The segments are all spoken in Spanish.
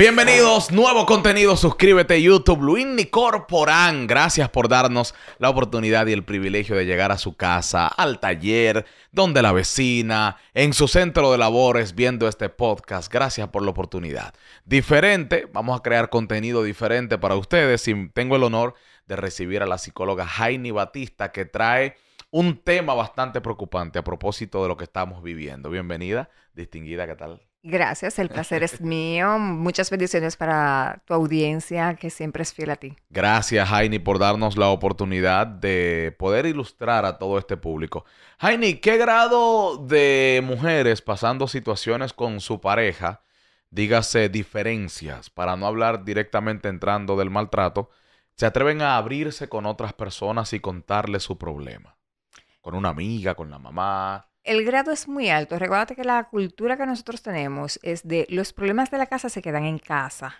Bienvenidos, nuevo contenido, suscríbete YouTube, Luini Corporán, gracias por darnos la oportunidad y el privilegio de llegar a su casa, al taller, donde la vecina, en su centro de labores, viendo este podcast, gracias por la oportunidad. Diferente, vamos a crear contenido diferente para ustedes y tengo el honor de recibir a la psicóloga Jaini Batista que trae un tema bastante preocupante a propósito de lo que estamos viviendo. Bienvenida, distinguida, ¿qué tal? Gracias, el placer es mío. Muchas bendiciones para tu audiencia que siempre es fiel a ti. Gracias, Jaini, por darnos la oportunidad de poder ilustrar a todo este público. Jaini, ¿qué grado de mujeres pasando situaciones con su pareja, dígase diferencias, para no hablar directamente entrando del maltrato, se atreven a abrirse con otras personas y contarles su problema? Con una amiga, con la mamá, el grado es muy alto. Recuerda que la cultura que nosotros tenemos es de los problemas de la casa se quedan en casa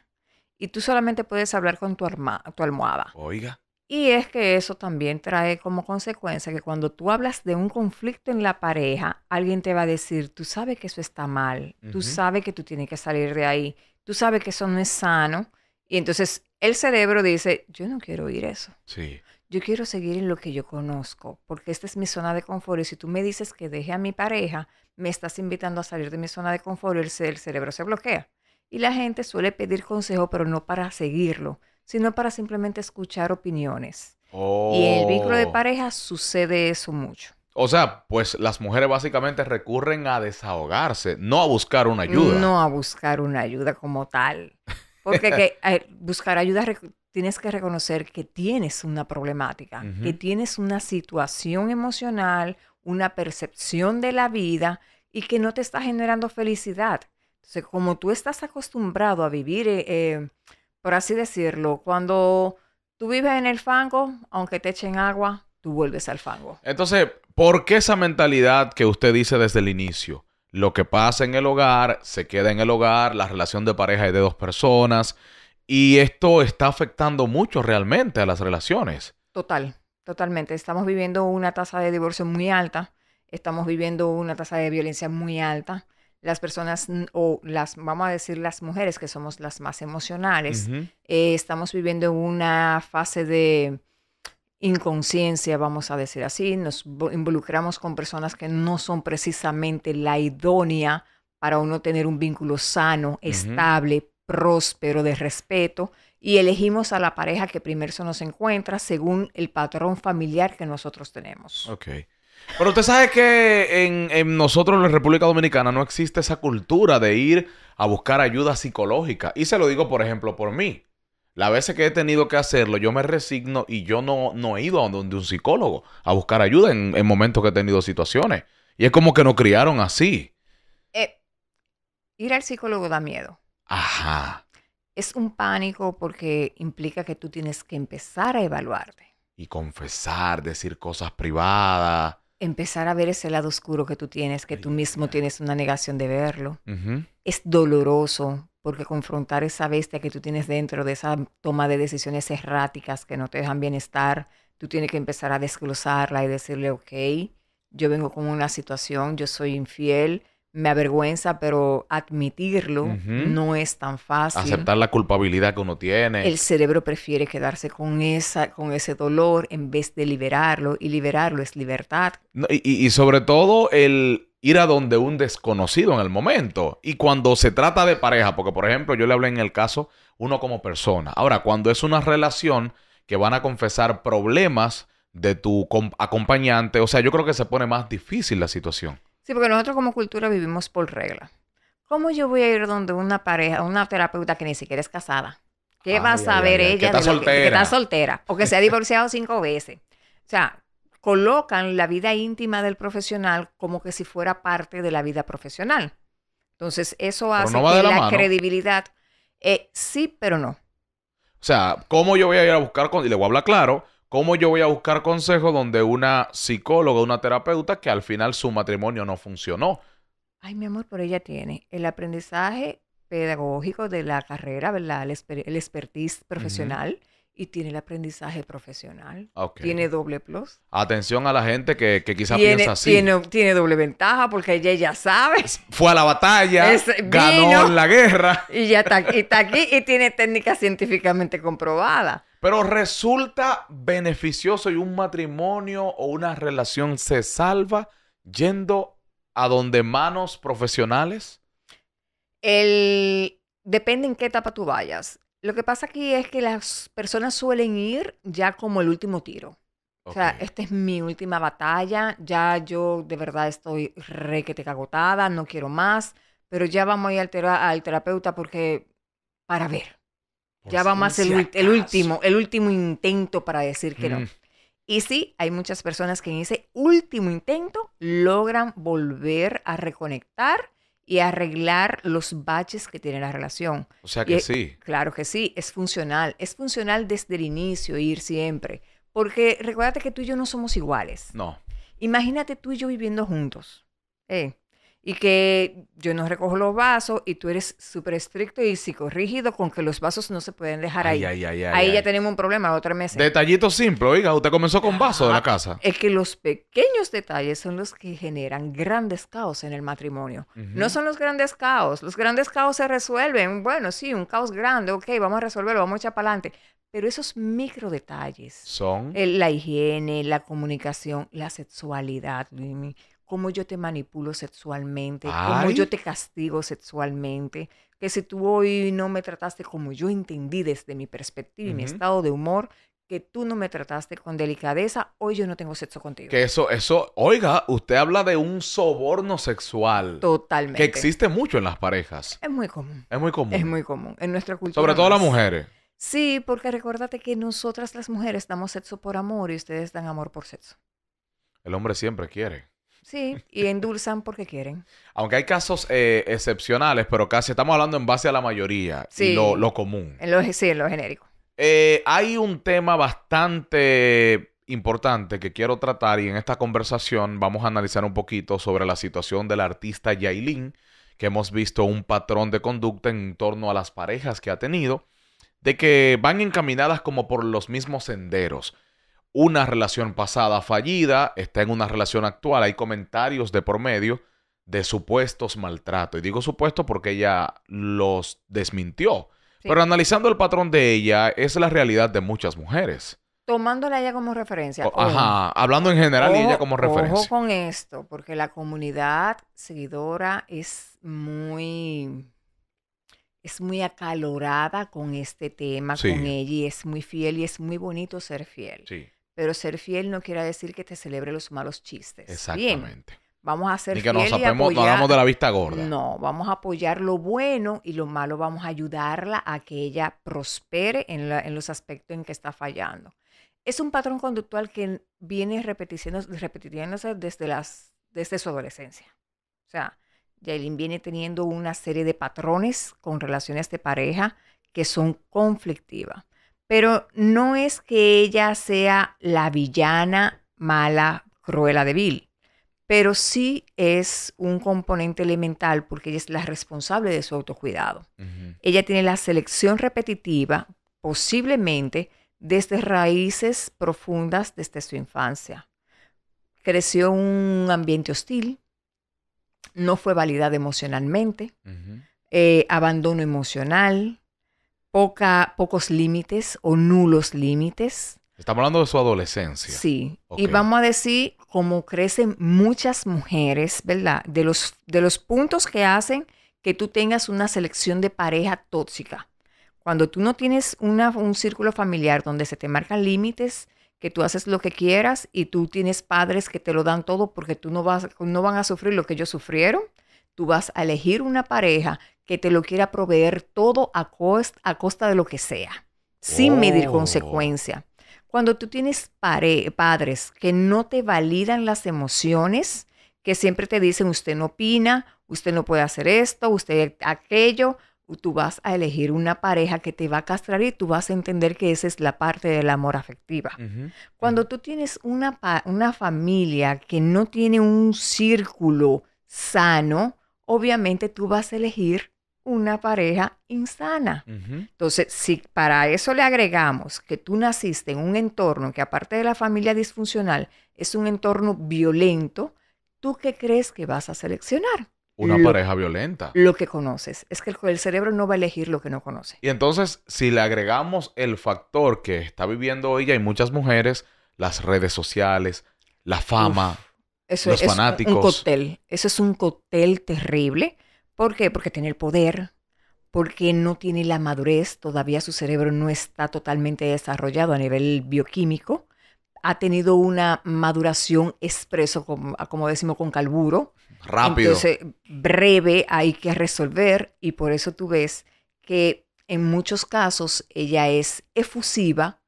y tú solamente puedes hablar con tu, arma, tu almohada. Oiga. Y es que eso también trae como consecuencia que cuando tú hablas de un conflicto en la pareja, alguien te va a decir, tú sabes que eso está mal, tú sabes que tú tienes que salir de ahí, tú sabes que eso no es sano. Y entonces el cerebro dice, yo no quiero oír eso. Sí yo quiero seguir en lo que yo conozco, porque esta es mi zona de confort y si tú me dices que deje a mi pareja, me estás invitando a salir de mi zona de confort el, cerebro se bloquea. Y la gente suele pedir consejo, pero no para seguirlo, sino para simplemente escuchar opiniones. Y en el vínculo de oh. pareja sucede eso mucho. O sea, pues las mujeres básicamente recurren a desahogarse, no a buscar una ayuda. No a buscar una ayuda como tal. Porque buscar ayuda tienes que reconocer que tienes una problemática, que tienes una situación emocional, una percepción de la vida y que no te está generando felicidad. Entonces, como tú estás acostumbrado a vivir, eh, eh, por así decirlo, cuando tú vives en el fango, aunque te echen agua, tú vuelves al fango. Entonces, ¿por qué esa mentalidad que usted dice desde el inicio? Lo que pasa en el hogar se queda en el hogar, la relación de pareja es de dos personas. Y esto está afectando mucho realmente a las relaciones. Total, totalmente. Estamos viviendo una tasa de divorcio muy alta, estamos viviendo una tasa de violencia muy alta. Las personas, o las, vamos a decir las mujeres, que somos las más emocionales, eh, estamos viviendo una fase de inconsciencia, vamos a decir así. Nos involucramos con personas que no son precisamente la idónea para uno tener un vínculo sano, estable, próspero, de respeto, y elegimos a la pareja que primero se nos encuentra según el patrón familiar que nosotros tenemos. Ok. Pero usted sabe que en, nosotros, en la República Dominicana, no existe esa cultura de ir a buscar ayuda psicológica. Y se lo digo, por ejemplo, por mí. Las veces que he tenido que hacerlo, yo me resigno y yo no, no he ido a donde un psicólogo a buscar ayuda en, momentos que he tenido situaciones. Y es como que nos criaron así. Eh, ir al psicólogo da miedo. Ajá. Es un pánico porque implica que tú tienes que empezar a evaluarte. Y confesar, decir cosas privadas. Empezar a ver ese lado oscuro que tú tienes, que tú mismo tienes una negación de verlo. Es doloroso porque confrontar esa bestia que tú tienes dentro, de esa toma de decisiones erráticas que no te dejan bienestar, tú tienes que empezar a desglosarla y decirle, ok, yo vengo con una situación, yo soy infiel, me avergüenza, pero admitirlo no es tan fácil. Aceptar la culpabilidad que uno tiene. El cerebro prefiere quedarse con, esa, con ese dolor en vez de liberarlo, y liberarlo es libertad. y, y, sobre todo el ir a donde un desconocido en el momento. Y cuando se trata de pareja, porque por ejemplo yo le hablé en el caso uno como persona. Ahora, cuando es una relación que van a confesar problemas de tu acompañante, o sea, yo creo que se pone más difícil la situación. Sí, porque nosotros como cultura vivimos por regla. ¿Cómo yo voy a ir donde una pareja, una terapeuta que ni siquiera es casada? ¿Qué va a saber ella de soltera. Que, está soltera? O que se ha divorciado cinco veces. O sea, colocan la vida íntima del profesional como que si fuera parte de la vida profesional. Entonces, eso hace que la, credibilidad. Eh, sí, pero no. O sea, ¿cómo yo voy a ir a buscar Y le voy a hablar claro. ¿Cómo yo voy a buscar consejo donde una psicóloga, una terapeuta, que al final su matrimonio no funcionó? Ay, mi amor, por ella tiene el aprendizaje pedagógico de la carrera, El, expertise profesional. y tiene el aprendizaje profesional. Tiene doble plus. Atención a la gente que, quizá piensa así. Tiene, doble ventaja porque ella ya sabe. Fue a la batalla, eh, ganó la guerra. Y ya está, está aquí y tiene técnicas científicamente comprobadas. Pero resulta beneficioso y un matrimonio o una relación se salva yendo a donde manos profesionales. El... Depende en qué etapa tú vayas. Lo que pasa aquí es que las personas suelen ir ya como el último tiro. O sea, esta es mi última batalla, ya yo de verdad estoy re que te cagotada, no quiero más, pero ya vamos a ir al terapeuta porque para ver ya va más el, último, el último intento para decir que no. Mm. Y sí, hay muchas personas que en ese último intento logran volver a reconectar y arreglar los baches que tiene la relación. O sea que sí. Claro que sí, es funcional. Es funcional desde el inicio, ir siempre. Porque recuérdate que tú y yo no somos iguales. No. Imagínate tú y yo viviendo juntos. Eh, y que yo no recojo los vasos y tú eres súper estricto y psicorrígido con que los vasos no se pueden dejar ahí. ahí ya tenemos un problema otra mes. Detallito simple, oiga, usted comenzó con vasos de la casa. Es que los pequeños detalles son los que generan grandes caos en el matrimonio. No son los grandes caos. Los grandes caos se resuelven. Bueno, sí, un caos grande, ok, vamos a resolverlo, vamos a echar para adelante. Pero esos micro detalles son la higiene, la comunicación, la sexualidad, cómo yo te manipulo sexualmente, cómo yo te castigo sexualmente, que si tú hoy no me trataste como yo entendí desde mi perspectiva y mi estado de humor, que tú no me trataste con delicadeza, hoy yo no tengo sexo contigo. Que eso, eso, oiga, usted habla de un soborno sexual. Totalmente. Que existe mucho en las parejas. Es muy común. Es muy común. Es muy común. En nuestra cultura. Sobre todo las mujeres. Sí, porque recuérdate que nosotras las mujeres damos sexo por amor y ustedes dan amor por sexo. El hombre siempre quiere. Sí, y endulzan porque quieren. Aunque hay casos eh, excepcionales, pero casi estamos hablando en base a la mayoría y lo, común. En sí, en lo genérico. Eh, hay un tema bastante importante que quiero tratar y en esta conversación vamos a analizar un poquito sobre la situación del artista Yailin, que hemos visto un patrón de conducta en torno a las parejas que ha tenido, de que van encaminadas como por los mismos senderos una relación pasada fallida, está en una relación actual, hay comentarios de por medio de supuestos maltratos. Y digo supuesto porque ella los desmintió. Pero analizando el patrón de ella, es la realidad de muchas mujeres. Tomándola ella como referencia. ajá, hablando en general y ella como referencia. Ojo con esto, porque la comunidad seguidora es muy es muy acalorada con este tema, con ella, y es muy fiel y es muy bonito ser fiel. Sí. Pero ser fiel no quiere decir que te celebre los malos chistes. Exactamente. vamos a ser que fiel nos, no de la vista gorda. No, vamos a apoyar lo bueno y lo malo vamos a ayudarla a que ella prospere en, los aspectos en que está fallando. Es un patrón conductual que viene repitiéndose desde, desde su adolescencia. O sea, Yailin viene teniendo una serie de patrones con relaciones de pareja que son conflictivas pero no es que ella sea la villana mala, cruela débil. pero sí es un componente elemental porque ella es la responsable de su autocuidado. Ella tiene la selección repetitiva, posiblemente desde raíces profundas desde su infancia. Creció en un ambiente hostil, no fue validada emocionalmente, eh, abandono emocional, poca, pocos límites o nulos límites. Estamos hablando de su adolescencia. Sí. Y vamos a decir cómo crecen muchas mujeres, ¿verdad? De los, de los puntos que hacen que tú tengas una selección de pareja tóxica. Cuando tú no tienes una, un círculo familiar donde se te marcan límites, que tú haces lo que quieras y tú tienes padres que te lo dan todo porque tú no, vas, no van a sufrir lo que ellos sufrieron, tú vas a elegir una pareja que te lo quiera proveer todo a, costa de lo que sea, sin medir oh. consecuencia. Cuando tú tienes padres que no te validan las emociones, que siempre te dicen, usted no opina, usted no puede hacer esto, usted aquello, tú vas a elegir una pareja que te va a castrar y tú vas a entender que esa es la parte del amor afectiva. Cuando tú tienes una, una, familia que no tiene un círculo sano, obviamente tú vas a elegir una pareja insana. Entonces, si para eso le agregamos que tú naciste en un entorno que aparte de la familia disfuncional es un entorno violento, ¿tú qué crees que vas a seleccionar? Una pareja violenta. Lo que conoces. Es que el, cerebro no va a elegir lo que no conoce. Y entonces, si le agregamos el factor que está viviendo ella y muchas mujeres, las redes sociales, la fama, eso es Un cóctel. Eso es un cóctel terrible ¿Por qué? Porque tiene el poder, porque no tiene la madurez, todavía su cerebro no está totalmente desarrollado a nivel bioquímico, ha tenido una maduración expreso, como, decimos con calburo. Rápido. Entonces, breve hay que resolver y por eso tú ves que en muchos casos ella es efusiva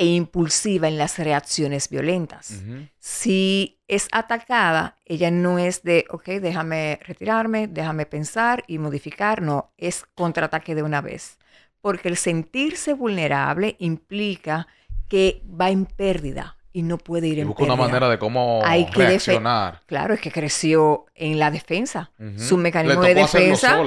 e impulsiva en las reacciones violentas. Si es atacada, ella no es de, ok, déjame retirarme, déjame pensar y modificar, no, es contraataque de una vez. Porque el sentirse vulnerable implica que va en pérdida y no puede ir en busca una manera de cómo Hay reaccionar. claro, es que creció en la defensa. Su mecanismo de defensa.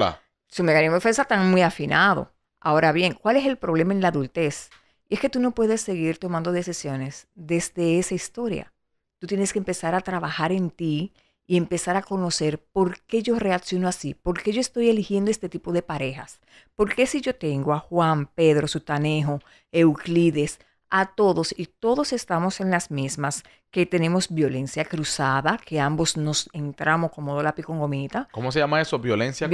Su mecanismo de defensa está muy afinado. Ahora bien, ¿cuál es el problema en la adultez? es que tú no puedes seguir tomando decisiones desde esa historia. Tú tienes que empezar a trabajar en ti y empezar a conocer por qué yo reacciono así, por qué yo estoy eligiendo este tipo de parejas, por qué si yo tengo a Juan, Pedro, Sutanejo, Euclides, a todos y todos estamos en las mismas, que tenemos violencia cruzada, que ambos nos entramos como lápiz con gomita. ¿Cómo se llama eso? Violencia,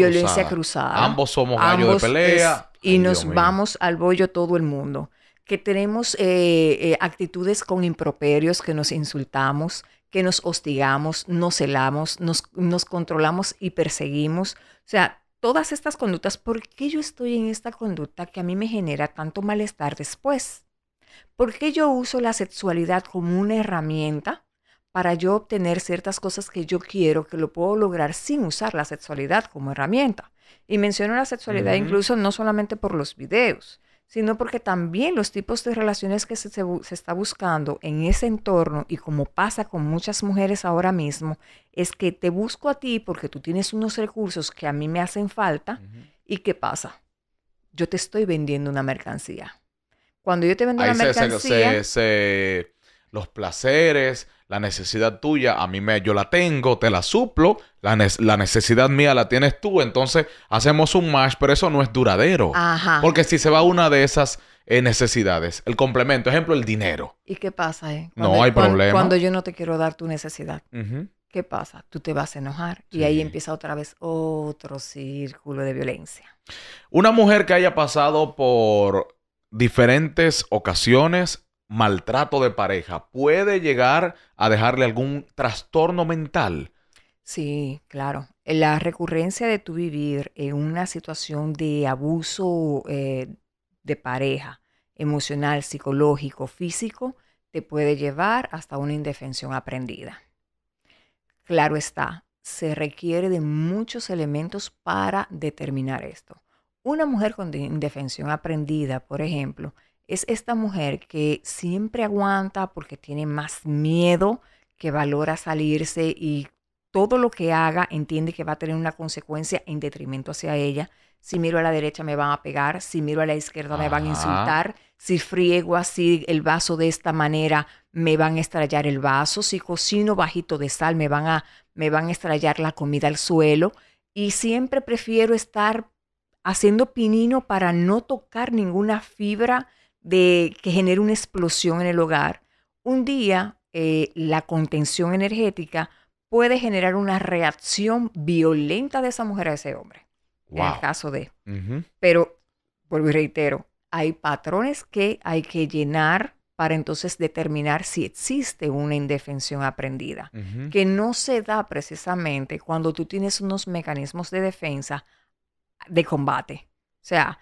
cruzada. Ambos somos gallos de pelea. y nos vamos al bollo todo el mundo que tenemos eh, eh, actitudes con improperios, que nos insultamos, que nos hostigamos, nos celamos, nos, controlamos y perseguimos. O sea, todas estas conductas, ¿por qué yo estoy en esta conducta que a mí me genera tanto malestar después? ¿Por qué yo uso la sexualidad como una herramienta para yo obtener ciertas cosas que yo quiero, que lo puedo lograr sin usar la sexualidad como herramienta? Y menciono la sexualidad incluso no solamente por los videos, sino porque también los tipos de relaciones que se, está buscando en ese entorno y como pasa con muchas mujeres ahora mismo, es que te busco a ti porque tú tienes unos recursos que a mí me hacen falta y ¿qué pasa? Yo te estoy vendiendo una mercancía. Cuando yo te vendo una mercancía los placeres, la necesidad tuya, a mí me, yo la tengo, te la suplo, la, necesidad mía la tienes tú, entonces hacemos un match, pero eso no es duradero. Ajá. Porque si se va una de esas eh, necesidades, el complemento, ejemplo, el dinero. ¿Y qué pasa? Eh? no hay problema. Cuando yo no te quiero dar tu necesidad. ¿Qué pasa? Tú te vas a enojar y ahí empieza otra vez otro círculo de violencia. Una mujer que haya pasado por diferentes ocasiones maltrato de pareja puede llegar a dejarle algún trastorno mental. Sí, claro. La recurrencia de tu vivir en una situación de abuso eh, de pareja, emocional, psicológico, físico, te puede llevar hasta una indefensión aprendida. Claro está, se requiere de muchos elementos para determinar esto. Una mujer con indefensión aprendida, por ejemplo, es esta mujer que siempre aguanta porque tiene más miedo que valora salirse y todo lo que haga entiende que va a tener una consecuencia en detrimento hacia ella. Si miro a la derecha me van a pegar, si miro a la izquierda me van a insultar, si friego así el vaso de esta manera me van a estrellar el vaso, si cocino bajito de sal me van a me van a estrellar la comida al suelo y siempre prefiero estar haciendo pinino para no tocar ninguna fibra de que genere una explosión en el hogar, un día eh, la contención energética puede generar una reacción violenta de esa mujer a ese hombre. En el caso de. Pero, vuelvo y reitero, hay patrones que hay que llenar para entonces determinar si existe una indefensión aprendida, que no se da precisamente cuando tú tienes unos mecanismos de defensa de combate. O sea,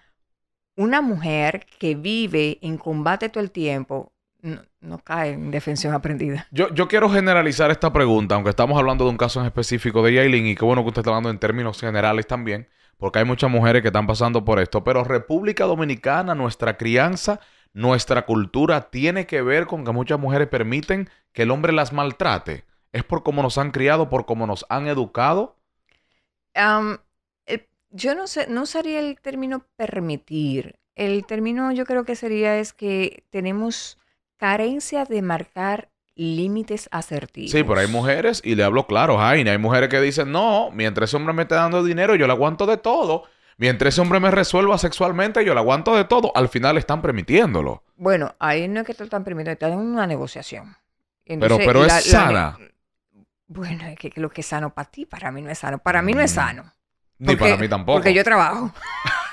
una mujer que vive en combate todo el tiempo no, cae en defensión aprendida. Yo, yo, quiero generalizar esta pregunta, aunque estamos hablando de un caso en específico de Yailin, y qué bueno que usted está hablando en términos generales también, porque hay muchas mujeres que están pasando por esto, pero República Dominicana, nuestra crianza, nuestra cultura tiene que ver con que muchas mujeres permiten que el hombre las maltrate. ¿Es por cómo nos han criado, por cómo nos han educado? yo no sé, no usaría el término permitir. El término yo creo que sería es que tenemos carencia de marcar límites asertivos. Sí, pero hay mujeres, y le hablo claro, Jaina, hay mujeres que dicen, no, mientras ese hombre me esté dando dinero, yo le aguanto de todo. Mientras ese hombre me resuelva sexualmente, yo le aguanto de todo. Al final están permitiéndolo. Bueno, ahí no es que te están permitiendo, están en una negociación. pero pero es sana. bueno, es que lo que es sano para ti, para mí no es sano. Para mí no es mm. sano. Ni para mí tampoco. Porque yo trabajo.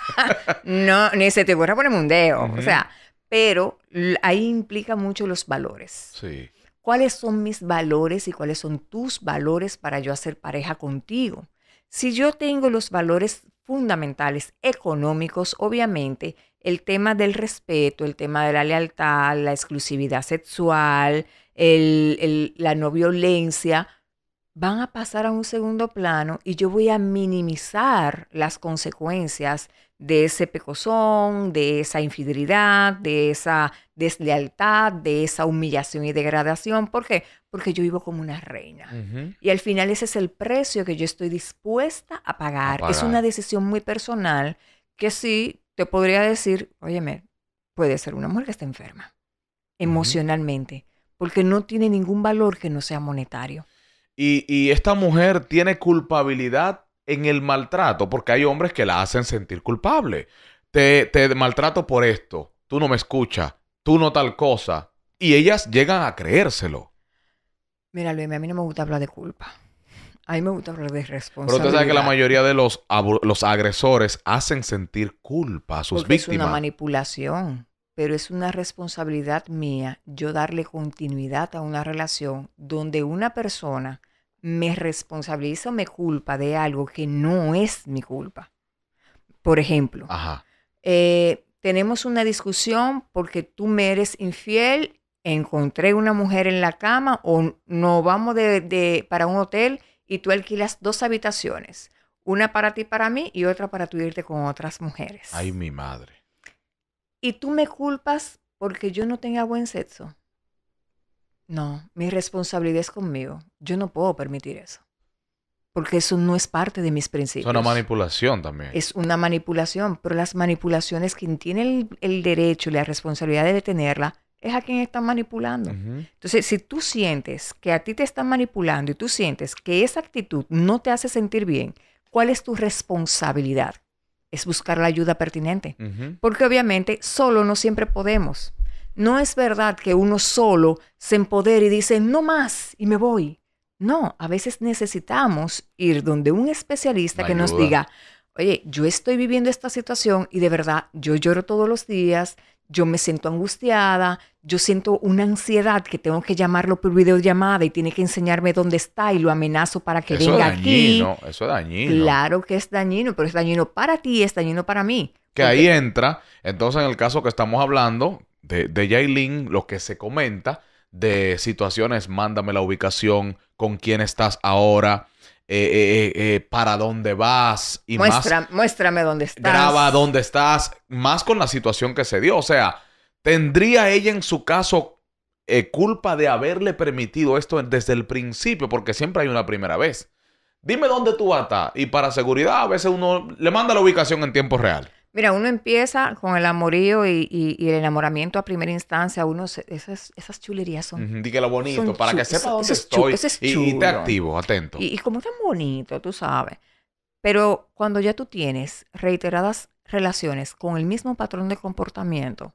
no, ni se te borra por un dedo. O sea, pero ahí implica mucho los valores. Sí. ¿Cuáles son mis valores y cuáles son tus valores para yo hacer pareja contigo? Si yo tengo los valores fundamentales económicos, obviamente, el tema del respeto, el tema de la lealtad, la exclusividad sexual, el, la no violencia, van a pasar a un segundo plano y yo voy a minimizar las consecuencias de ese pecozón, de esa infidelidad, de esa deslealtad, de esa humillación y degradación. ¿Por qué? Porque yo vivo como una reina. Y al final ese es el precio que yo estoy dispuesta a pagar. Es una decisión muy personal que sí te podría decir, óyeme, puede ser una mujer que está enferma emocionalmente, porque no tiene ningún valor que no sea monetario. Y, esta mujer tiene culpabilidad en el maltrato, porque hay hombres que la hacen sentir culpable. Te, maltrato por esto, tú no me escuchas, tú no tal cosa. Y ellas llegan a creérselo. Mira, Luis, a mí no me gusta hablar de culpa. A mí me gusta hablar de responsabilidad. Pero tú sabes que la mayoría de los, agresores hacen sentir culpa a sus víctimas. Es una manipulación pero es una responsabilidad mía yo darle continuidad a una relación donde una persona me responsabiliza o me culpa de algo que no es mi culpa. Por ejemplo, eh, tenemos una discusión porque tú me eres infiel, encontré una mujer en la cama o no vamos de, para un hotel y tú alquilas dos habitaciones, una para ti, para mí y otra para tú irte con otras mujeres. Ay, mi madre y tú me culpas porque yo no tenga buen sexo. No, mi responsabilidad es conmigo. Yo no puedo permitir eso. Porque eso no es parte de mis principios. Es una manipulación también. Es una manipulación, pero las manipulaciones, quien tiene el, derecho y la responsabilidad de detenerla, es a quien están manipulando. Entonces, si tú sientes que a ti te están manipulando y tú sientes que esa actitud no te hace sentir bien, ¿cuál es tu responsabilidad? es buscar la ayuda pertinente. Porque obviamente solo no siempre podemos. No es verdad que uno solo se empodere y dice, no más, y me voy. No, a veces necesitamos ir donde un especialista que nos diga, oye, yo estoy viviendo esta situación y de verdad yo lloro todos los días, yo me siento angustiada, yo siento una ansiedad que tengo que llamarlo por videollamada y tiene que enseñarme dónde está y lo amenazo para que eso venga dañino, Eso es dañino. Claro que es dañino, pero es dañino para ti es dañino para mí. Que ahí entra, entonces en el caso que estamos hablando de, de Yailin, lo que se comenta de situaciones, mándame la ubicación, con quién estás ahora, eh, eh, eh, para dónde vas y Muestra, Muéstrame dónde estás. Graba dónde estás, más con la situación que se dio. O sea, ¿tendría ella en su caso culpa de haberle permitido esto desde el principio? Porque siempre hay una primera vez. Dime dónde tú vas a estar. Y para seguridad, a veces uno le manda la ubicación en tiempo real. Mira, uno empieza con el amorío y, el enamoramiento a primera instancia. Uno esas, chulerías son. Uh bonito, para que sepa dónde estoy. Es y, te activo, atento. Y, como tan bonito, tú sabes. Pero cuando ya tú tienes reiteradas relaciones con el mismo patrón de comportamiento,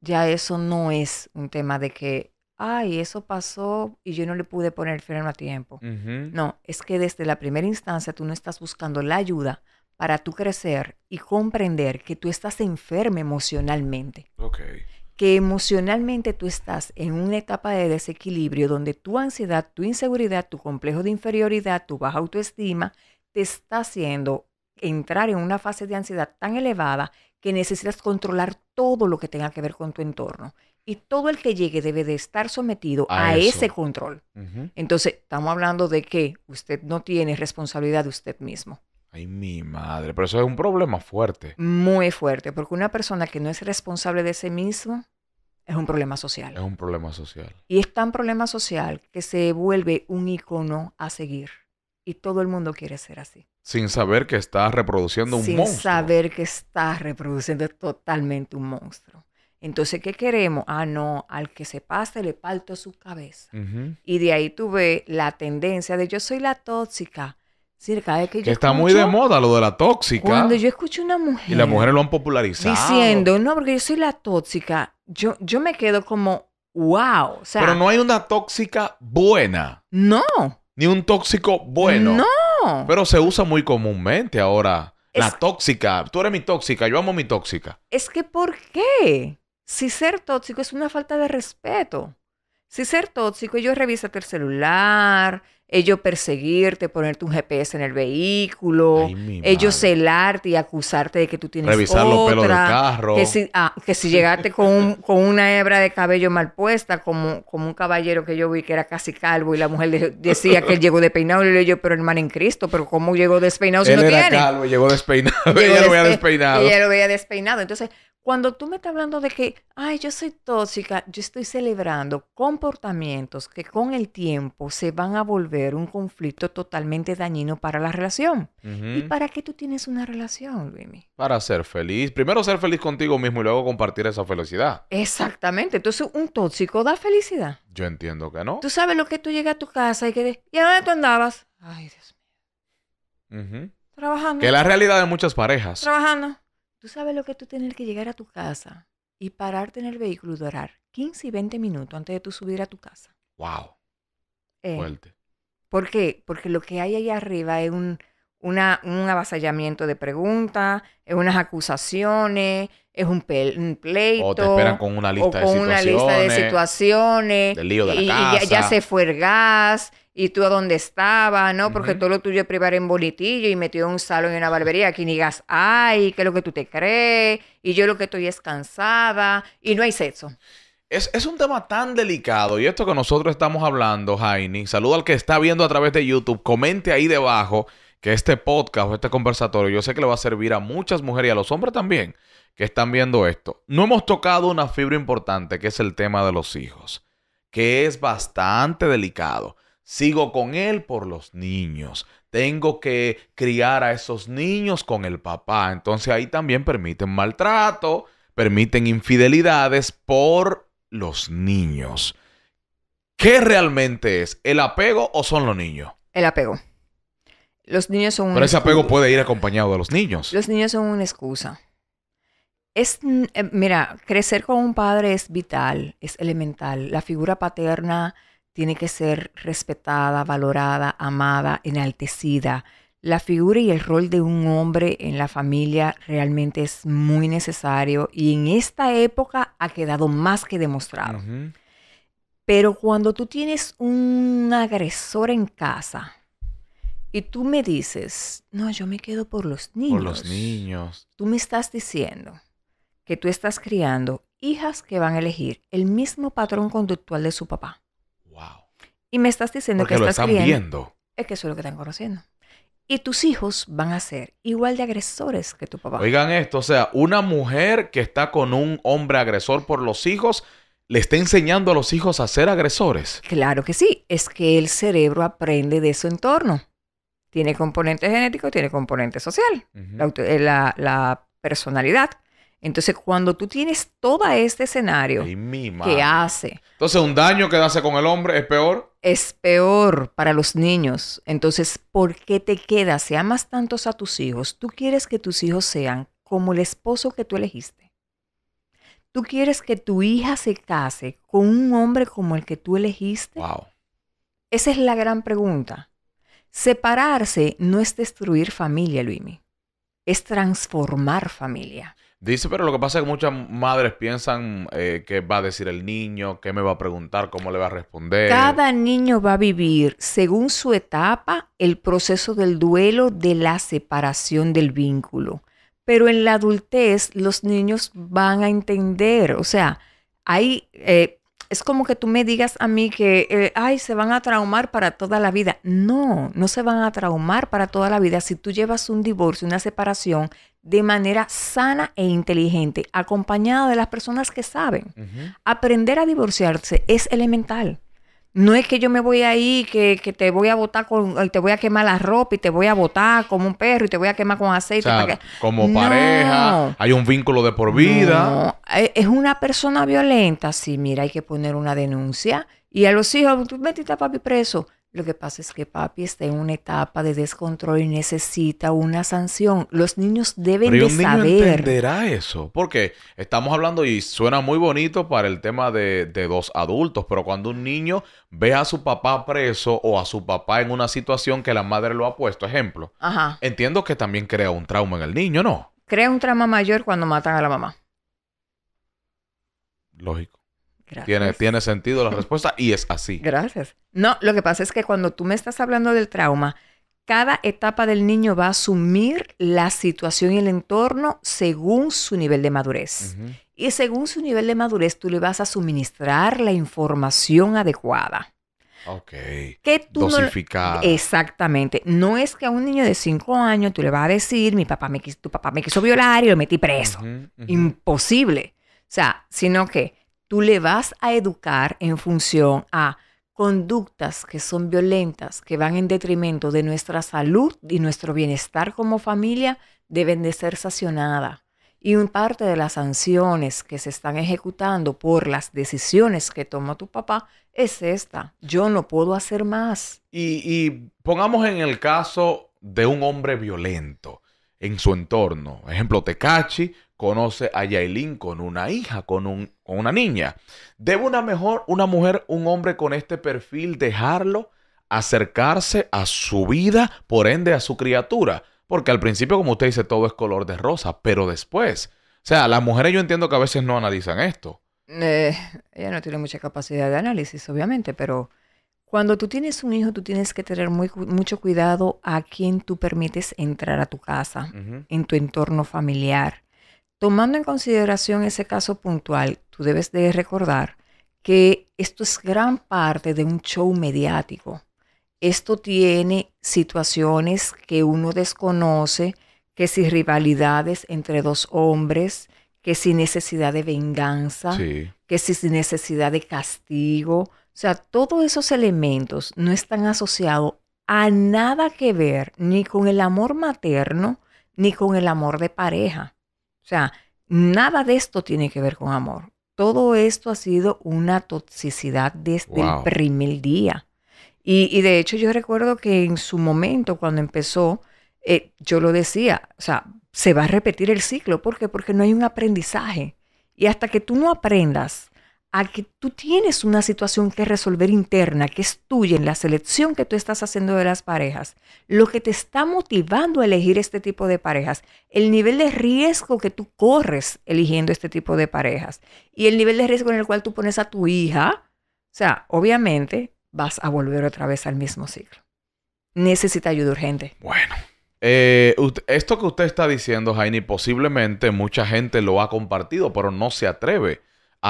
ya eso no es un tema de que, ay, eso pasó y yo no le pude poner freno a tiempo. No, es que desde la primera instancia tú no estás buscando la ayuda para tú crecer y comprender que tú estás enfermo emocionalmente. Okay. Que emocionalmente tú estás en una etapa de desequilibrio donde tu ansiedad, tu inseguridad, tu complejo de inferioridad, tu baja autoestima, te está haciendo entrar en una fase de ansiedad tan elevada que necesitas controlar todo lo que tenga que ver con tu entorno. Y todo el que llegue debe de estar sometido a, ese control. Entonces, estamos hablando de que usted no tiene responsabilidad de usted mismo. Ay, mi madre, pero eso es un problema fuerte. Muy fuerte, porque una persona que no es responsable de sí mismo es un problema social. Es un problema social. Y es tan problema social que se vuelve un icono a seguir. Y todo el mundo quiere ser así. Sin saber que está reproduciendo un monstruo. Sin saber que está reproduciendo totalmente un monstruo. Entonces, ¿qué queremos? Ah, no, al que se pase le palto su cabeza. Y de ahí tuve la tendencia de yo soy la tóxica, que, está muy de moda lo de la tóxica. Cuando yo escucho una mujer. Y las mujeres lo han popularizado. Diciendo, no, porque yo soy la tóxica. Yo, yo me quedo como, wow. Pero no hay una tóxica buena. No. Ni un tóxico bueno. No. Pero se usa muy comúnmente ahora. La tóxica. Tú eres mi tóxica, yo amo mi tóxica. Es que, ¿por qué? Si ser tóxico es una falta de respeto. Si ser tóxico, yo revísate el celular, ellos perseguirte, ponerte un GPS en el vehículo, ellos celarte y acusarte de que tú tienes Revisar otra, Que si, ah, que si llegaste con, con una hebra de cabello mal puesta, como, como un caballero que yo vi que era casi calvo y la mujer decía que él llegó despeinado, y le dije, yo, pero hermano en Cristo, pero ¿cómo llegó despeinado si él era calvo, llegó despeinado, ella lo veía despeinado. Ella lo veía despeinado. Entonces, cuando tú me estás hablando de que, ay, yo soy tóxica, yo estoy celebrando comportamientos que con el tiempo se van a volver un conflicto totalmente dañino para la relación. ¿Y para qué tú tienes una relación, Luimi? Para ser feliz. Primero ser feliz contigo mismo y luego compartir esa felicidad. Exactamente. Entonces, un tóxico da felicidad. Yo entiendo que no. Tú sabes lo que tú llegas a tu casa y que... ¿Y a dónde tú andabas? Ay, Dios mío. Trabajando. Que la realidad de muchas parejas. Trabajando. Tú sabes lo que tú tienes que llegar a tu casa y pararte en el vehículo y durar 15 y 20 minutos antes de tú subir a tu casa. ¡Wow! Eh, Fuerte. ¿Por qué? Porque lo que hay ahí arriba es un un avasallamiento de preguntas, es eh, unas acusaciones, es un, pleito. O te esperan con una lista, de, situaciones, una lista de situaciones. Del lío de la casa. Y ya, se fue el gas. Y tú a dónde estabas, ¿no? Porque todo lo tuyo es privar en bolitillo y metido en un salón en una barbería. Aquí ni gas ay, ¿qué es lo que tú te crees? Y yo lo que estoy es cansada. Y no hay sexo. Es, es, un tema tan delicado y esto que nosotros estamos hablando, Jaini, saludo al que está viendo a través de YouTube, comente ahí debajo que este podcast o este conversatorio yo sé que le va a servir a muchas mujeres y a los hombres también que están viendo esto. No hemos tocado una fibra importante que es el tema de los hijos, que es bastante delicado. Sigo con él por los niños. Tengo que criar a esos niños con el papá. Entonces ahí también permiten maltrato, permiten infidelidades por los niños. ¿Qué realmente es? ¿El apego o son los niños? El apego. Los niños son Pero ese apego puede ir acompañado de los niños. Los niños son una excusa. Es, eh, mira, crecer con un padre es vital, es elemental. La figura paterna tiene que ser respetada, valorada, amada, enaltecida. La figura y el rol de un hombre en la familia realmente es muy necesario y en esta época ha quedado más que demostrado. Pero cuando tú tienes un agresor en casa, y tú me dices, no, yo me quedo por los niños. Por los niños. Tú me estás diciendo que tú estás criando hijas que van a elegir el mismo patrón conductual de su papá. Wow. Y me estás diciendo que lo están viendo. Es que eso es lo que están conociendo. Y tus hijos van a ser igual de agresores que tu papá. Oigan esto, o sea, una mujer que está con un hombre agresor por los hijos le está enseñando a los hijos a ser agresores. Claro que sí, es que el cerebro aprende de su entorno tiene componente genético, tiene componente social, eh, la, personalidad. Entonces, cuando tú tienes todo este escenario qué hace. Entonces, un daño que hace con el hombre es peor. Es peor para los niños. Entonces, ¿por qué te quedas? Si amas tantos a tus hijos, tú quieres que tus hijos sean como el esposo que tú elegiste. Tú quieres que tu hija se case con un hombre como el que tú elegiste. Esa es la gran pregunta. Separarse no es destruir familia, Luimi. Es transformar familia. Dice, pero lo que pasa es que muchas madres piensan eh, qué va a decir el niño, qué me va a preguntar, cómo le va a responder. Cada niño va a vivir, según su etapa, el proceso del duelo de la separación del vínculo. Pero en la adultez los niños van a entender, o sea, hay eh, es como que tú me digas a mí que, eh, ay, se van a traumar para toda la vida. No, no se van a traumar para toda la vida si tú llevas un divorcio, una separación de manera sana e inteligente, acompañada de las personas que saben. Aprender a divorciarse es elemental. No es que yo me voy ahí, que, que te voy a botar con, te voy a quemar la ropa y te voy a botar como un perro y te voy a quemar con aceite. Como pareja, hay un vínculo de por vida. No. E, es una persona violenta, sí, mira, hay que poner una denuncia. Y a los hijos, tú metiste a papi preso. Lo que pasa es que papi está en una etapa de descontrol y necesita una sanción. Los niños deben Pero de un entenderá eso? Porque estamos hablando y suena muy bonito para el tema de, dos adultos, pero cuando un niño ve a su papá preso o a su papá en una situación que la madre lo ha puesto, ejemplo, entiendo que también crea un trauma en el niño, ¿no? Crea un trauma mayor cuando matan a la mamá. Lógico. Tiene, tiene, sentido la respuesta y es así. Gracias. No, lo que pasa es que cuando tú me estás hablando del trauma, cada etapa del niño va a asumir la situación y el entorno según su nivel de madurez. Y según su nivel de madurez, tú le vas a suministrar la información adecuada. Ok. Que Dosificada. Exactamente. No es que a un niño de 5 años tú le vas a decir, mi papá me quiso, tu papá me quiso violar y lo metí preso. Imposible. O sea, sino que tú le vas a educar en función a conductas que son violentas, que van en detrimento de nuestra salud y nuestro bienestar como familia, deben de ser sancionadas. Y un parte de las sanciones que se están ejecutando por las decisiones que toma tu papá es esta. Yo no puedo hacer más. Y, y pongamos en el caso de un hombre violento en su entorno. Ejemplo, Tecachi conoce a Yailin con una hija, con, un, una niña. ¿Debe una, mejor, una mujer, un hombre con este perfil dejarlo, acercarse a su vida, por ende a su criatura? Porque al principio, como usted dice, todo es color de rosa, pero después. O sea, las mujeres yo entiendo que a veces no analizan esto. Eh, ella no tiene mucha capacidad de análisis, obviamente, pero cuando tú tienes un hijo, tú tienes que tener muy, mucho cuidado a quien tú permites entrar a tu casa, en tu entorno familiar. Tomando en consideración ese caso puntual, tú debes de recordar que esto es gran parte de un show mediático. Esto tiene situaciones que uno desconoce, que si rivalidades entre dos hombres, que si necesidad de venganza, que si necesidad de castigo. O sea, todos esos elementos no están asociados a nada que ver ni con el amor materno ni con el amor de pareja. O sea, nada de esto tiene que ver con amor. Todo esto ha sido una toxicidad desde el primer día. Y, de hecho yo recuerdo que en su momento, cuando empezó, eh, yo lo decía, o sea, se va a repetir el ciclo. ¿Por qué? Porque no hay un aprendizaje. Y hasta que tú no aprendas a que tú tienes una situación que resolver interna, que es tuya en la selección que tú estás haciendo de las parejas, lo que te está motivando a elegir este tipo de parejas, el nivel de riesgo que tú corres eligiendo este tipo de parejas y el nivel de riesgo en el cual tú pones a tu hija, o sea, obviamente vas a volver otra vez al mismo ciclo. Necesita ayuda urgente. Bueno. Eh, esto que usted está diciendo, Jaime, posiblemente mucha gente lo ha compartido, pero no se atreve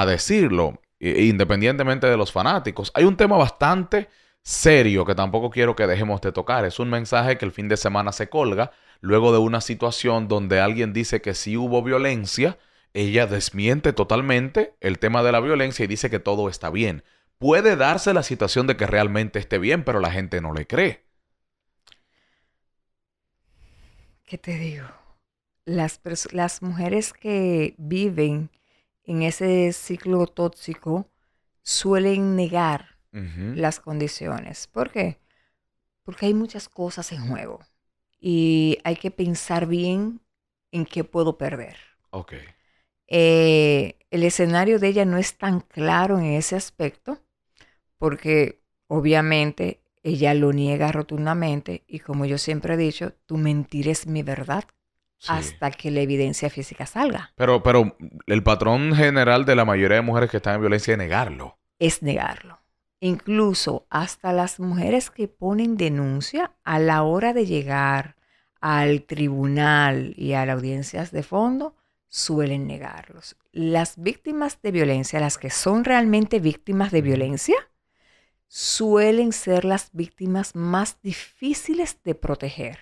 a decirlo, independientemente de los fanáticos. Hay un tema bastante serio que tampoco quiero que dejemos de tocar. Es un mensaje que el fin de semana se colga luego de una situación donde alguien dice que sí hubo violencia. Ella desmiente totalmente el tema de la violencia y dice que todo está bien. Puede darse la situación de que realmente esté bien, pero la gente no le cree. ¿Qué te digo? Las, las mujeres que viven en ese ciclo tóxico suelen negar las condiciones. ¿Por qué? Porque hay muchas cosas en juego y hay que pensar bien en qué puedo perder. Ok. Eh, el escenario de ella no es tan claro en ese aspecto porque obviamente ella lo niega rotundamente y como yo siempre he dicho, tu mentira es mi verdad hasta que la evidencia física salga. Pero, pero el patrón general de la mayoría de mujeres que están en violencia es negarlo. Es negarlo. Incluso hasta las mujeres que ponen denuncia a la hora de llegar al tribunal y a las audiencias de fondo suelen negarlos. Las víctimas de violencia, las que son realmente víctimas de violencia, suelen ser las víctimas más difíciles de proteger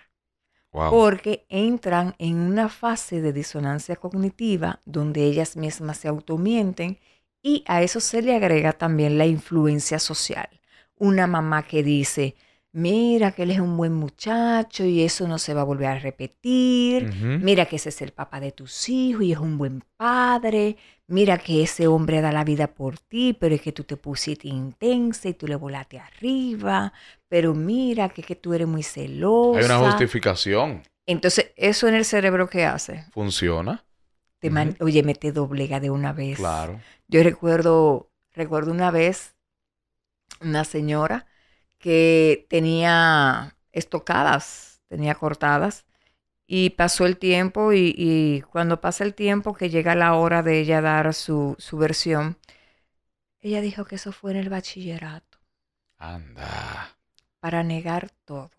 porque entran en una fase de disonancia cognitiva donde ellas mismas se automienten y a eso se le agrega también la influencia social. Una mamá que dice, mira que él es un buen muchacho y eso no se va a volver a repetir, mira que ese es el papá de tus hijos y es un buen padre, mira que ese hombre da la vida por ti, pero es que tú te pusiste intensa y tú le volaste arriba, pero mira que, que tú eres muy celosa. Hay una justificación. Entonces, ¿eso en el cerebro qué hace? Funciona. Oye, me te doblega de una vez. Claro. Yo recuerdo, recuerdo una vez una señora que tenía estocadas, tenía cortadas. Y pasó el tiempo y, cuando pasa el tiempo que llega la hora de ella dar su, su versión, ella dijo que eso fue en el bachillerato. Anda. Para negar todo.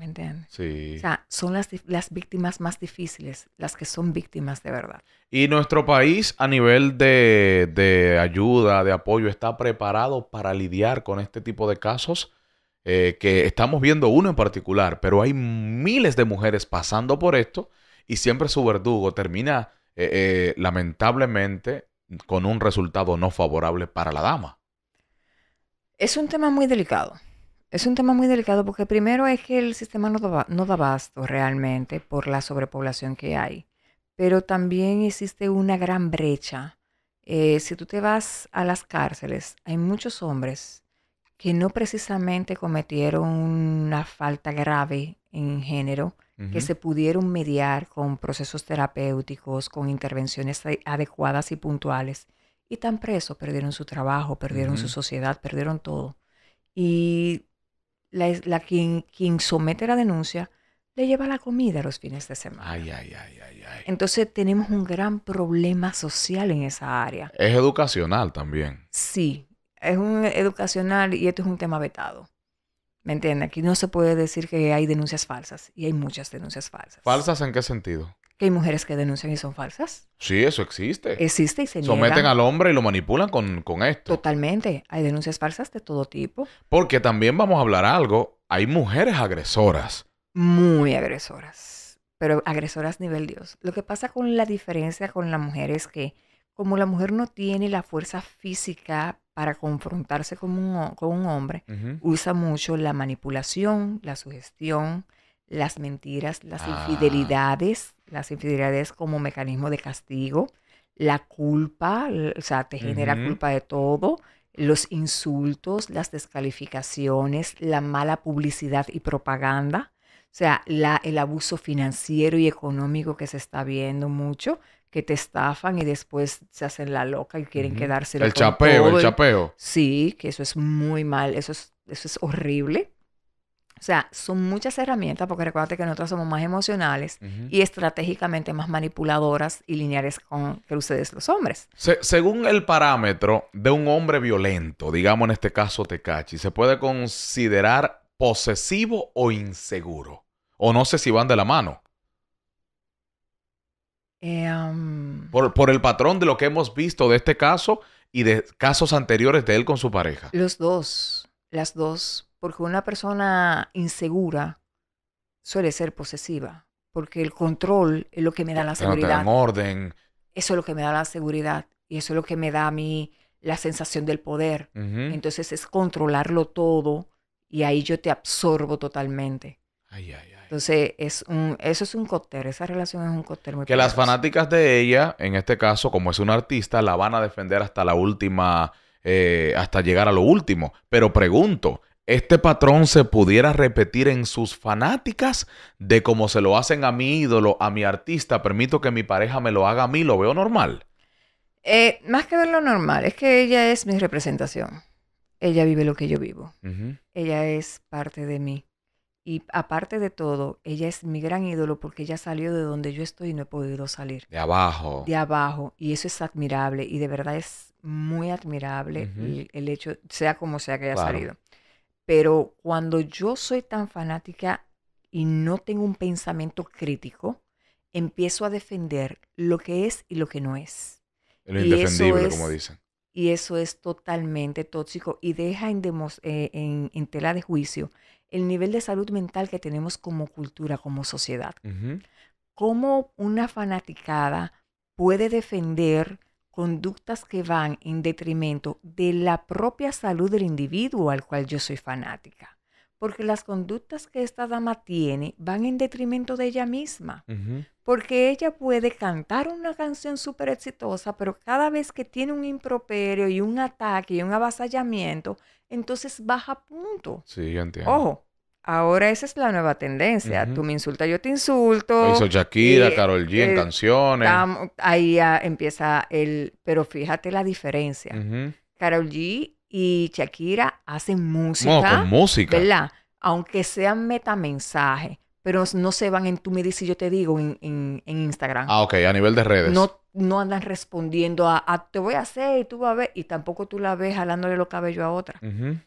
¿Me Sí. O sea, son las, las víctimas más difíciles, las que son víctimas de verdad. ¿Y nuestro país a nivel de, ayuda, de apoyo, está preparado para lidiar con este tipo de casos? Eh, que estamos viendo uno en particular, pero hay miles de mujeres pasando por esto y siempre su verdugo termina eh, eh, lamentablemente con un resultado no favorable para la dama. Es un tema muy delicado. Es un tema muy delicado porque primero es que el sistema no da, no da realmente por la sobrepoblación que hay, pero también existe una gran brecha. Eh, si tú te vas a las cárceles, hay muchos hombres que no precisamente cometieron una falta grave en género, que se pudieron mediar con procesos terapéuticos, con intervenciones adecuadas y puntuales, y tan presos, perdieron su trabajo, perdieron su sociedad, perdieron todo. Y la, la quien, quien somete la denuncia le lleva la comida los fines de semana. Entonces tenemos un gran problema social en esa área. Es educacional también. Sí, es un educacional y esto es un tema vetado. ¿Me entiendes? Aquí no se puede decir que hay denuncias falsas y hay muchas denuncias falsas. ¿Falsas en qué sentido? que hay mujeres que denuncian y son falsas. Sí, eso existe. Existe y se Someten al hombre y lo manipulan con, esto. Totalmente. Hay denuncias falsas de todo tipo. Porque también vamos a hablar algo. Hay mujeres agresoras. Muy agresoras. Pero agresoras nivel Dios. Lo que pasa con la diferencia con la mujer es que como la mujer no tiene la fuerza física para confrontarse con un, con un hombre, usa mucho la manipulación, la sugestión, las mentiras, las ah. infidelidades las infidelidades como mecanismo de castigo, la culpa, o sea, te genera culpa de todo, los insultos, las descalificaciones, la mala publicidad y propaganda, o sea, la, el abuso financiero y económico que se está viendo mucho, que te estafan y después se hacen la loca y quieren quedarse. El chapeo, el chapeo. Sí, que eso es muy mal, eso es, eso es horrible. O sea, son muchas herramientas, porque recuérdate que nosotros somos más emocionales y estratégicamente más manipuladoras y lineares con que ustedes los hombres. según el parámetro de un hombre violento, digamos en este caso Tecachi, ¿se puede considerar posesivo o inseguro? O no sé si van de la mano. Em, por, por el patrón de lo que hemos visto de este caso y de casos anteriores de él con su pareja. Los dos, las dos porque una persona insegura suele ser posesiva, porque el control es lo que me da la seguridad. orden. Eso es lo que me da la seguridad y eso es lo que me da a mí la sensación del poder. Entonces es controlarlo todo y ahí yo te absorbo totalmente. Entonces, es un, eso es un cóctel, esa relación es un cóctel muy Que las fanáticas de ella, en este caso, como es una artista, la van a defender hasta la última, eh, hasta llegar a lo último. Pero pregunto, este patrón se pudiera repetir en sus fanáticas de como se lo hacen a mi ídolo, a mi artista, permito que mi pareja me lo haga a mí, lo veo normal. Eh, más que verlo normal, es que ella es mi representación. Ella vive lo que yo vivo. Ella es parte de mí. Y aparte de todo, ella es mi gran ídolo porque ella salió de donde yo estoy y no he podido salir. De abajo. De abajo. Y eso es admirable. Y de verdad es muy admirable el, hecho, sea como sea que haya salido pero cuando yo soy tan fanática y no tengo un pensamiento crítico, empiezo a defender lo que es y lo que no es. Lo y indefendible, es, como dicen. Y eso es totalmente tóxico y deja eh, en, tela de juicio el nivel de salud mental que tenemos como cultura, como sociedad. ¿Cómo una fanaticada puede defender conductas que van en detrimento de la propia salud del individuo al cual yo soy fanática. Porque las conductas que esta dama tiene van en detrimento de ella misma. Porque ella puede cantar una canción súper exitosa, pero cada vez que tiene un improperio y un ataque y un avasallamiento, entonces baja punto. Sí, Ojo, Ahora esa es la nueva tendencia. Tú me insultas, yo te insulto. hizo Shakira, Carol eh, G en canciones. ahí empieza el... Pero fíjate la diferencia. Carol G y Shakira hacen música. No, con música. ¿Verdad? Aunque sean metamensaje. pero no se van en tú me dices, yo te digo en, Instagram. Ah, ok, a nivel de redes. No, no andan respondiendo a, te voy a hacer y tú vas a ver, y tampoco tú la ves jalándole los cabellos a otra.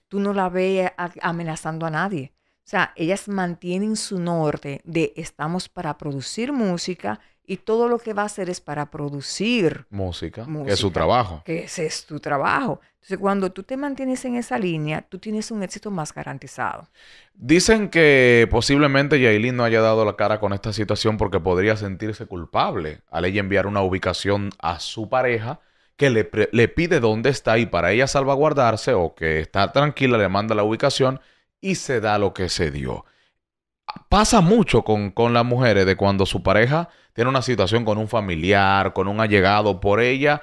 Tú no la ves amenazando a nadie. O sea, ellas mantienen su norte de estamos para producir música y todo lo que va a hacer es para producir música, que es su trabajo. Que ese es tu trabajo. Entonces, cuando tú te mantienes en esa línea, tú tienes un éxito más garantizado. Dicen que posiblemente Yailin no haya dado la cara con esta situación porque podría sentirse culpable al ella enviar una ubicación a su pareja que le, le, pide dónde está y para ella salvaguardarse o que está tranquila le manda la ubicación y se da lo que se dio. Pasa mucho con, las mujeres de cuando su pareja tiene una situación con un familiar, con un allegado, por ella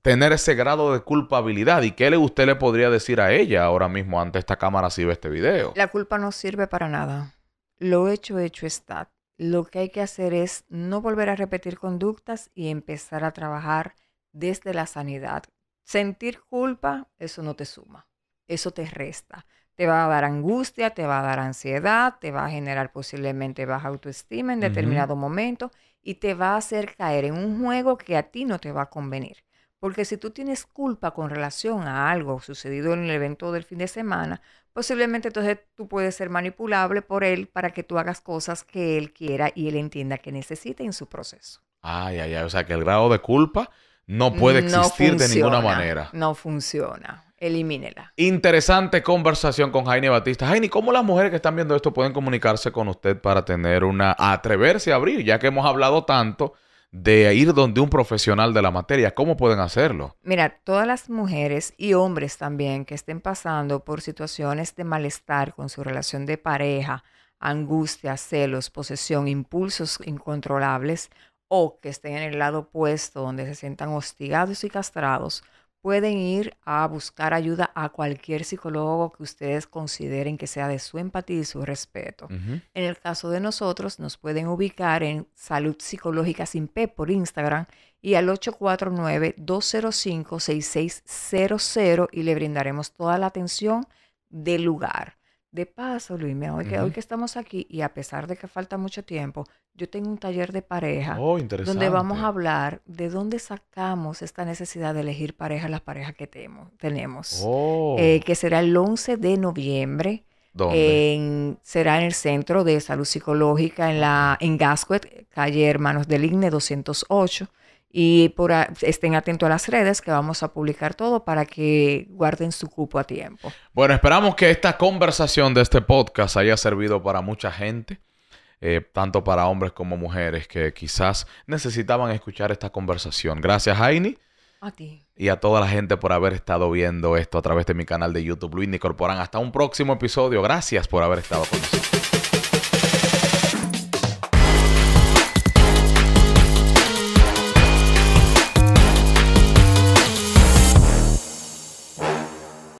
tener ese grado de culpabilidad. ¿Y qué le, usted le podría decir a ella ahora mismo ante esta cámara si ve este video? La culpa no sirve para nada. Lo hecho, hecho está. Lo que hay que hacer es no volver a repetir conductas y empezar a trabajar desde la sanidad. Sentir culpa, eso no te suma, eso te resta te va a dar angustia, te va a dar ansiedad, te va a generar posiblemente baja autoestima en determinado momento y te va a hacer caer en un juego que a ti no te va a convenir. Porque si tú tienes culpa con relación a algo sucedido en el evento del fin de semana, posiblemente entonces tú puedes ser manipulable por él para que tú hagas cosas que él quiera y él entienda que necesita en su proceso. Ay, ay, ay. O sea, que el grado de culpa no puede existir de ninguna manera. No funciona. Elimínela. Interesante conversación con Jaime Batista. Jaime, ¿cómo las mujeres que están viendo esto pueden comunicarse con usted para tener una. atreverse a abrir, ya que hemos hablado tanto de ir donde un profesional de la materia. ¿Cómo pueden hacerlo? Mira, todas las mujeres y hombres también que estén pasando por situaciones de malestar con su relación de pareja, angustia, celos, posesión, impulsos incontrolables, o que estén en el lado opuesto donde se sientan hostigados y castrados, pueden ir a buscar ayuda a cualquier psicólogo que ustedes consideren que sea de su empatía y su respeto. En el caso de nosotros, nos pueden ubicar en Salud Psicológica Sin P por Instagram y al 849-205-6600 y le brindaremos toda la atención del lugar. De paso, Luis, hoy, que, estamos aquí y a pesar de que falta mucho tiempo, yo tengo un taller de pareja oh, donde vamos a hablar de dónde sacamos esta necesidad de elegir pareja, las parejas que tenemos, eh, oh. que será el 11 de noviembre. En, será en el Centro de Salud Psicológica en, la, en Gasquet, calle Hermanos del Igne 208 y por estén atentos a las redes que vamos a publicar todo para que guarden su cupo a tiempo. Bueno, esperamos que esta conversación de este podcast haya servido para mucha gente. Eh, tanto para hombres como mujeres que quizás necesitaban escuchar esta conversación. Gracias, Aini. A ti. Y a toda la gente por haber estado viendo esto a través de mi canal de YouTube, Luis Nicorporán. Hasta un próximo episodio. Gracias por haber estado con nosotros.